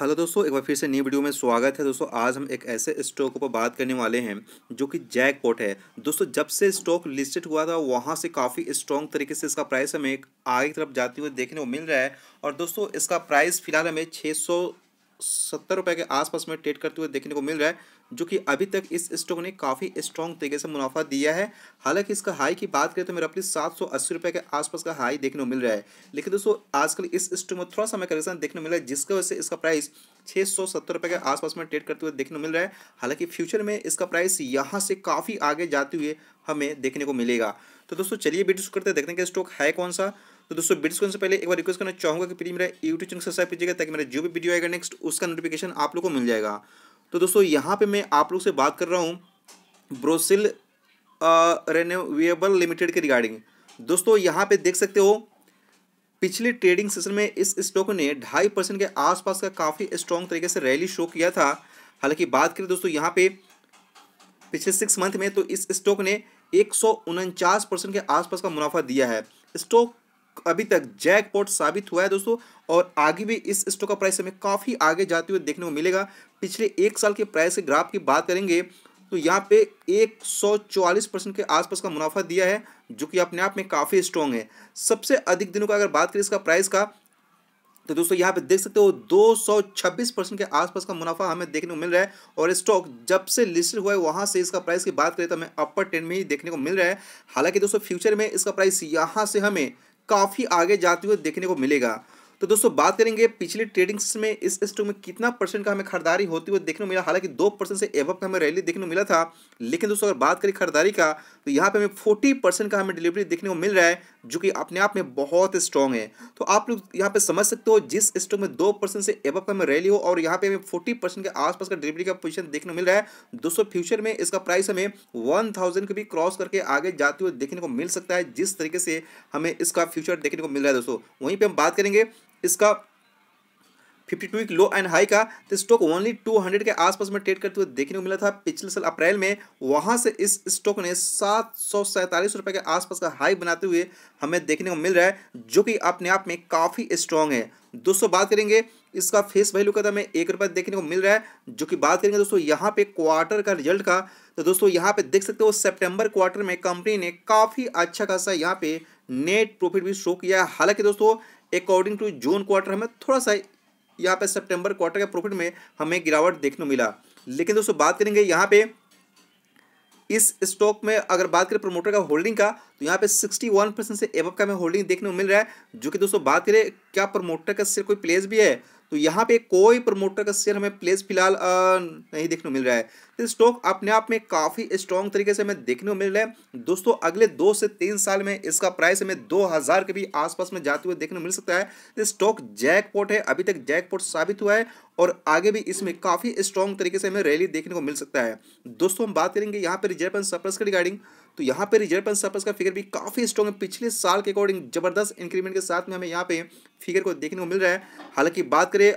hello दोस्तों एक बार फिर से नई वीडियो में स्वागत है दोस्तों आज हम एक ऐसे स्टॉक पर बात करने वाले हैं जो कि जैकपॉट है दोस्तों जब से स्टॉक लिस्टेड हुआ था वहां से काफ़ी स्ट्रॉन्ग तरीके से इसका प्राइस हमें आगे की तरफ जाते हुए देखने को मिल रहा है और दोस्तों इसका प्राइस फिलहाल हमें छः सौ सत्तर रुपये के आसपास में ट्रेड करते हुए देखने को मिल रहा है जो कि अभी तक इस स्टॉक ने काफ़ी स्ट्रॉन्ग तरीके से मुनाफा दिया है हालांकि इसका हाई की बात करें तो मेरा अपनी सात सौ अस्सी रुपये के आसपास का हाई देखने को मिल रहा है लेकिन दोस्तों आजकल इस स्टॉक में थोड़ा सा मैं करेक्शन देखने को मिला है जिसकी वजह से इसका प्राइस छः सौ सत्तर रुपये के आसपास में ट्रेड करते हुए देखने को मिल रहा है हालांकि फ्यूचर में इसका प्राइस यहाँ से काफ़ी आगे जाते हुए हमें देखने को मिलेगा तो दोस्तों चलिए वीडियो करते हैं देखने के स्टॉक है कौन सा तो दोस्तों वीडियो से पहले एक बार रिक्वेस्ट करना चाहूँगा कि प्लीज मेरा यूट्यूब चैनल सब्सक्राइब कीजिएगा ताकि मेरा जो भी वीडियो आएगा नेक्स्ट उसका नोटिफिकेशन आप लोग को मिल जाएगा तो दोस्तों यहाँ पे मैं आप लोग से बात कर रहा हूँ ब्रोसिल रेनोवेबल लिमिटेड के रिगार्डिंग दोस्तों यहाँ पे देख सकते हो पिछले ट्रेडिंग सेशन में इस स्टॉक ने ढाई परसेंट के आसपास का काफ़ी स्ट्रॉन्ग तरीके से रैली शो किया था हालांकि बात करें दोस्तों यहाँ पे पिछले सिक्स मंथ में तो इस स्टॉक ने एक परसेंट के आसपास का मुनाफा दिया है स्टॉक अभी तक जैकपॉट साबित हुआ है दोस्तों और आगे भी इस स्टॉक का प्राइस हमें काफ़ी आगे जाते हुए देखने को मिलेगा पिछले एक साल के प्राइस के ग्राफ की बात करेंगे तो यहाँ पे 144 परसेंट के आसपास का मुनाफा दिया है जो कि अपने आप में काफ़ी स्ट्रॉन्ग है सबसे अधिक दिनों का अगर बात करें इसका प्राइस का तो दोस्तों यहाँ पे देख सकते हो 226 परसेंट के आसपास का मुनाफा हमें देखने को मिल रहा है और स्टॉक जब से लिस्टेड हुआ है वहाँ से इसका प्राइस की बात करें तो हमें अपर ट्रेंड में ही देखने को मिल रहा है हालांकि दोस्तों फ्यूचर में इसका प्राइस यहाँ से हमें काफ़ी आगे जाते हुए देखने को मिलेगा तो दोस्तों बात करेंगे पिछले ट्रेडिंग्स में इस स्टॉक में कितना परसेंट का हमें खरीदारी होती हुई देखने को मिला हालांकि दो परसेंट से एवक का हमें रैली देखने को मिला था लेकिन दोस्तों अगर बात करें खरीदारी का तो यहाँ पे हमें फोर्टी परसेंट का हमें डिलीवरी देखने को मिल रहा है जो कि अपने आप में बहुत स्ट्रॉन्ग है तो आप लोग यहाँ पे समझ सकते हो जिस स्टॉक में दो परसेंट से एवक का हमें रैली हो और यहाँ पे हमें फोर्टी परसेंट के आसपास का डिलीवरी का पोजिशन देखने को मिल रहा है दोस्तों फ्यूचर में इसका प्राइस हमें वन थाउजेंड को भी क्रॉस करके आगे जाते हुए देखने को मिल सकता है जिस तरीके से हमें इसका फ्यूचर देखने को मिल रहा है दोस्तों वहीं पर हम बात करेंगे इसका fifty two week low and high का तो स्टॉक ओनली टू हंड्रेड के आसपास में ट्रेड करते हुए देखने को मिला था पिछले साल अप्रैल में वहां से इस स्टॉक ने सात सौ सैंतालीस रुपये के आसपास का हाई बनाते हुए हमें देखने को मिल रहा है जो कि अपने आप में काफ़ी स्ट्रांग है दोस्तों बात करेंगे इसका फेस वैल्यू का तो हमें एक रुपये देखने को मिल रहा है जो कि बात करेंगे दोस्तों यहाँ पे क्वार्टर का रिजल्ट का तो दोस्तों यहाँ पे देख सकते हो सितंबर क्वार्टर में कंपनी ने काफ़ी अच्छा खासा यहाँ पे नेट प्रॉफिट भी शो किया है हालांकि दोस्तों अकॉर्डिंग टू जून क्वार्टर हमें थोड़ा सा यहाँ पे सितंबर क्वार्टर के प्रॉफिट में हमें गिरावट देखने को मिला लेकिन दोस्तों बात करेंगे यहाँ पे इस स्टॉक में अगर बात करें प्रोमोटर का होल्डिंग का तो यहाँ पे 61 परसेंट से एवप का हमें होल्डिंग देखने को मिल रहा है जो कि दोस्तों बात करें क्या प्रमोटर का शेयर कोई प्लेस भी है तो यहाँ पे कोई प्रमोटर का शेयर हमें प्लेस फिलहाल नहीं देखने को मिल रहा है तो स्टॉक अपने आप में काफ़ी स्ट्रॉन्ग तरीके से हमें देखने को मिल रहा है दोस्तों अगले दो से तीन साल में इसका प्राइस हमें दो हज़ार के भी आसपास में जाते हुए देखने को मिल सकता है तो स्टॉक जैकपॉट है अभी तक जैकपॉट साबित हुआ है और आगे भी इसमें काफ़ी स्ट्रॉन्ग तरीके से हमें रैली देखने को मिल सकता है दोस्तों हम बात करेंगे यहाँ पर रिजर्व एंड सरप्लस के रिगार्डिंग तो यहाँ पे रिजर्व फंड सरप्लस का फिगर भी काफ़ी स्ट्रॉग है पिछले साल के अकॉर्डिंग जबरदस्त इंक्रीमेंट के साथ में हमें यहाँ पे फिगर को देखने को मिल रहा है हालांकि बात करें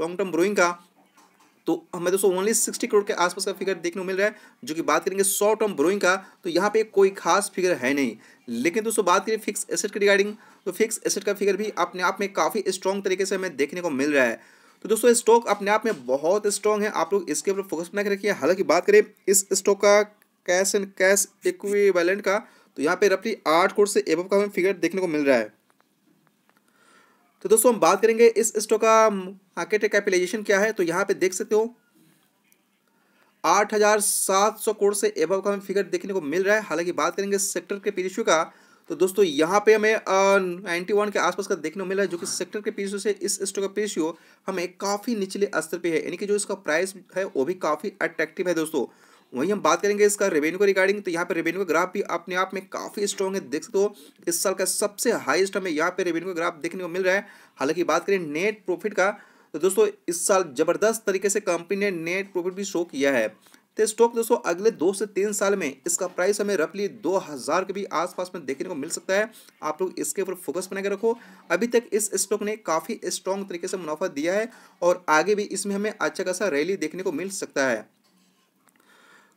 लॉन्ग टर्म ब्रोइंग का तो हमें दोस्तों ओनली सिक्सटी करोड़ के आसपास का फिगर देखने को मिल रहा है जो कि बात करेंगे शॉर्ट टर्म ब्रोइंग का तो यहाँ पे कोई खास फिगर है नहीं लेकिन दोस्तों बात करें फिक्स एसेट के रिगार्डिंग तो फिक्स एसेट का फिगर भी अपने आप में काफ़ी स्ट्रॉन्ग तरीके से हमें देखने को मिल रहा है तो दोस्तों स्टॉक अपने आप में बहुत स्ट्रॉन्ग है आप लोग इसके ऊपर फोकस बनाकर रखिए हालांकि बात करें इस स्टॉक का कैश एंड कैश इक्विवेलेंट का तो यहाँ पे रफली आठ करोड़ से एबव का हमें फिगर देखने को मिल रहा है तो दोस्तों हम बात करेंगे इस स्टॉक का मार्केट कैपिटलाइजेशन क्या है तो यहाँ पे देख सकते हो आठ हजार सात सौ करोड़ से एबव का हमें फिगर देखने को मिल रहा है हालांकि बात करेंगे सेक्टर के पीरिश्यू का तो दोस्तों यहाँ पे हमें नाइन्टी वन के आसपास का देखने को मिल रहा है जो कि सेक्टर के पीरिश्यू से इस स्टॉक का पीरिश्यू हमें काफ़ी निचले स्तर पे है यानी कि जो इसका प्राइस है वो भी काफ़ी अट्रैक्टिव है दोस्तों वहीं हम बात करेंगे इसका रेवेन्यू का रिगार्डिंग तो यहाँ पर रेवेन्यू का ग्राफ भी अपने आप में काफ़ी स्ट्रॉन्ग है देख सकते हो इस साल का सबसे हाईएस्ट हमें यहाँ पर रेवेन्यू का ग्राफ देखने को मिल रहा है हालांकि बात करें नेट प्रॉफिट का तो दोस्तों इस साल ज़बरदस्त तरीके से कंपनी ने नेट प्रॉफिट भी शो किया है तो स्टॉक दोस्तों अगले दो से तीन साल में इसका प्राइस हमें रफली दो हज़ार के भी आसपास में देखने को मिल सकता है आप लोग इसके ऊपर फोकस बना के रखो अभी तक इस स्टॉक ने काफ़ी स्ट्रॉन्ग तरीके से मुनाफा दिया है और आगे भी इसमें हमें अच्छा खासा रैली देखने को मिल सकता है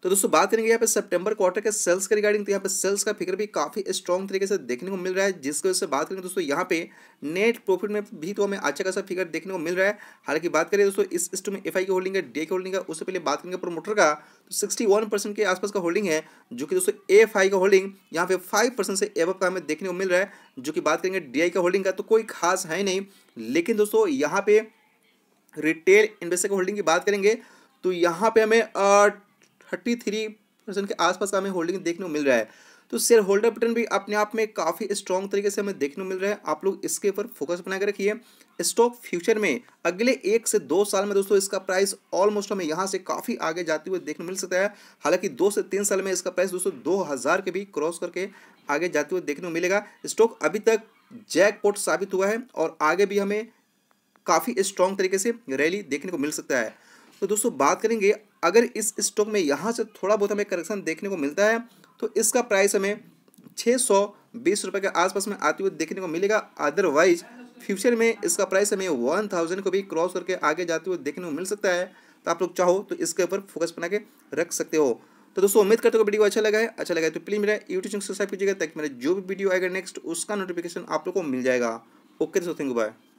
तो दोस्तों बात करेंगे यहाँ पे सितंबर क्वार्टर के सेल्स के रिगार्डिंग तो यहाँ पे सेल्स का फिगर भी काफ़ी स्ट्रॉन्ग तरीके से देखने को मिल रहा है जिसकी वजह से बात करेंगे दोस्तों यहाँ पे नेट प्रॉफिट में भी तो हमें अच्छा खासा फिगर देखने को मिल रहा है हालांकि बात करें दोस्तों इस स्टॉक में एफ की होल्डिंग है डे की होल्डिंग है उससे पहले बात करेंगे प्रोमोटर का तो सिक्सटी के आसपास का होल्डिंग है जो कि दोस्तों एफ का होल्डिंग यहाँ पे फाइव से एवअप का हमें देखने को मिल रहा है जो कि बात करेंगे डी का होल्डिंग का तो कोई खास है नहीं लेकिन दोस्तों यहाँ पे रिटेल इन्वेस्टर की होल्डिंग की बात करेंगे तो यहाँ पे हमें थर्टी थ्री परसेंट के आसपास हमें होल्डिंग देखने को मिल रहा है तो शेयर होल्डर पैटर्न भी अपने आप में काफ़ी स्ट्रॉन्ग तरीके से हमें देखने को मिल रहा है आप लोग इसके ऊपर फोकस बनाकर रखिए स्टॉक फ्यूचर में अगले एक से दो साल में दोस्तों इसका प्राइस ऑलमोस्ट हमें यहाँ से काफ़ी आगे जाते हुए देखने मिल सकता है हालांकि दो से तीन साल में इसका प्राइस दोस्तों दो हज़ार के भी क्रॉस करके आगे जाते हुए देखने को मिलेगा स्टॉक अभी तक जैक साबित हुआ है और आगे भी हमें काफ़ी स्ट्रॉन्ग तरीके से रैली देखने को मिल सकता है तो दोस्तों बात करेंगे अगर इस स्टॉक में यहाँ से थोड़ा बहुत हमें करेक्शन देखने को मिलता है तो इसका प्राइस हमें छः सौ बीस रुपये के आसपास में आती हुई देखने को मिलेगा अदरवाइज फ्यूचर में इसका प्राइस हमें वन थाउजेंड को भी क्रॉस करके आगे जाते हुए देखने को मिल सकता है तो आप लोग चाहो तो इसके ऊपर फोकस बना के रख सकते हो तो दोस्तों उम्मीद करते हो वीडियो अच्छा लगा है अच्छा लगा है तो प्लीज़ मेरा यूट्यूब चैनल सब्सक्राइब कीजिएगा ताकि मेरा जो भी वीडियो आएगा नेक्स्ट उसका नोटिफिकेशन आप लोग को मिल जाएगा ओके दोस्तों थैंक यू बाय